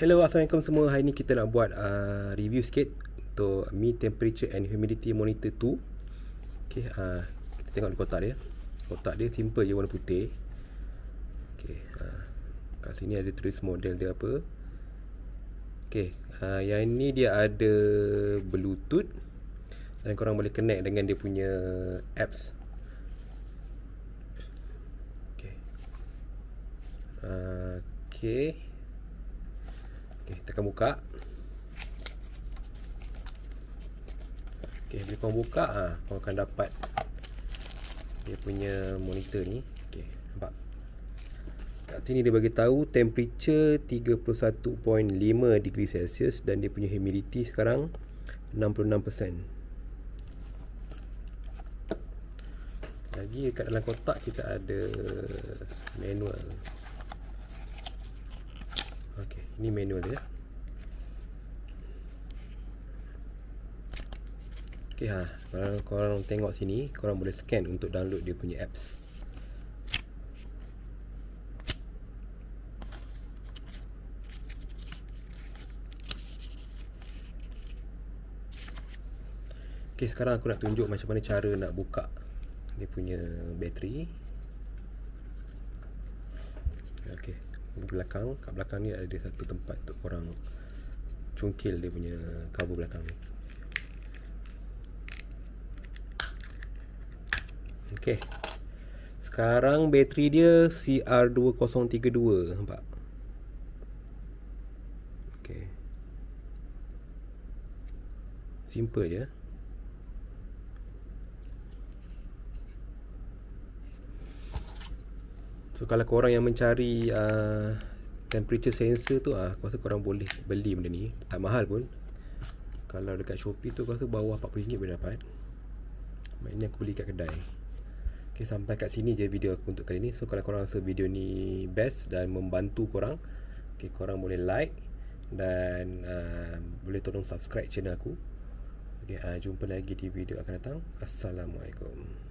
Hello, Assalamualaikum semua. Hari ni kita nak buat uh, review sikit untuk Mi Temperature and Humidity Monitor 2. Okay, uh, kita tengok kotak dia. Kotak dia simple je warna putih. Okay, uh, kat sini ada tulis model dia apa. Okay, uh, yang ini dia ada bluetooth dan korang boleh connect dengan dia punya apps. Okay. Uh, okay. Okey, tekan buka. Okey, bila kau buka ah, ha, kau akan dapat dia punya monitor ni. Okey, nampak. Kat sini dia bagi tahu temperature 31.5 degree Celsius dan dia punya humidity sekarang 66%. Lagi dekat dalam kotak kita ada manual ni manual dia ok ha kalau korang tengok sini korang boleh scan untuk download dia punya apps ok sekarang aku nak tunjuk macam mana cara nak buka dia punya bateri belakang kat belakang ni ada satu tempat untuk korang cungkil dia punya cover belakang ni ok sekarang bateri dia CR2032 nampak ok simple je So kalau korang yang mencari uh, temperature sensor tu uh, aku rasa korang boleh beli benda ni. Tak mahal pun. Kalau dekat Shopee tu aku rasa bawah RM40 boleh dapat. Maknanya aku beli kat kedai. Okay, sampai kat sini je video aku untuk kali ni. So kalau korang rasa video ni best dan membantu korang, okay, korang boleh like dan uh, boleh tolong subscribe channel aku. Okay, uh, jumpa lagi di video akan datang. Assalamualaikum.